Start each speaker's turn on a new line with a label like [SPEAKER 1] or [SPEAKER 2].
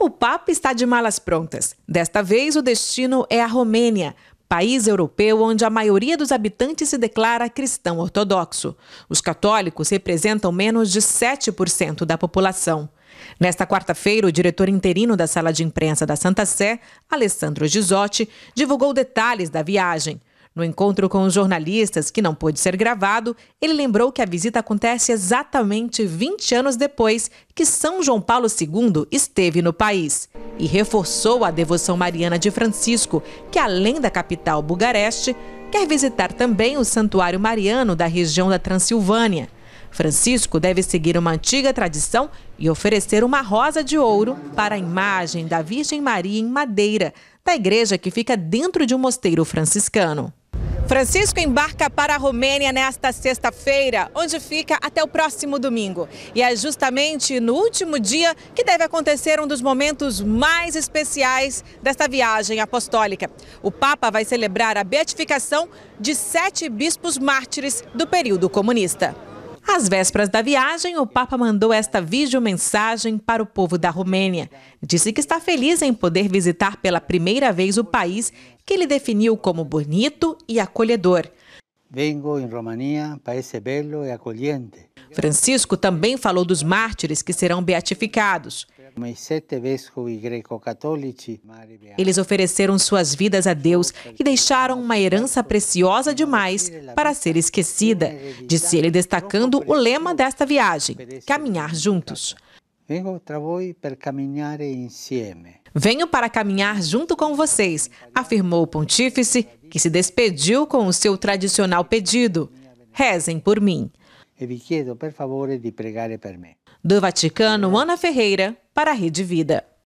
[SPEAKER 1] O Papa está de malas prontas. Desta vez, o destino é a Romênia, país europeu onde a maioria dos habitantes se declara cristão ortodoxo. Os católicos representam menos de 7% da população. Nesta quarta-feira, o diretor interino da sala de imprensa da Santa Sé, Alessandro Gisotti, divulgou detalhes da viagem. No encontro com os jornalistas, que não pôde ser gravado, ele lembrou que a visita acontece exatamente 20 anos depois que São João Paulo II esteve no país e reforçou a devoção mariana de Francisco, que além da capital Bucareste, quer visitar também o Santuário Mariano da região da Transilvânia. Francisco deve seguir uma antiga tradição e oferecer uma rosa de ouro para a imagem da Virgem Maria em madeira, da igreja que fica dentro de um mosteiro franciscano. Francisco embarca para a Romênia nesta sexta-feira, onde fica até o próximo domingo. E é justamente no último dia que deve acontecer um dos momentos mais especiais desta viagem apostólica. O Papa vai celebrar a beatificação de sete bispos mártires do período comunista. Às vésperas da viagem, o Papa mandou esta videomensagem para o povo da Romênia. Disse que está feliz em poder visitar pela primeira vez o país que ele definiu como bonito e acolhedor. Vengo em Romania, país belo e acolhente. Francisco também falou dos mártires que serão beatificados. Eles ofereceram suas vidas a Deus e deixaram uma herança preciosa demais para ser esquecida, disse ele, destacando o lema desta viagem: caminhar juntos. Venho para caminhar junto com vocês, afirmou o pontífice, que se despediu com o seu tradicional pedido: rezem por mim. E vi chiedo, per favore, di pregare per me. Do Vaticano, Ana Ferreira, para a Rede Vida.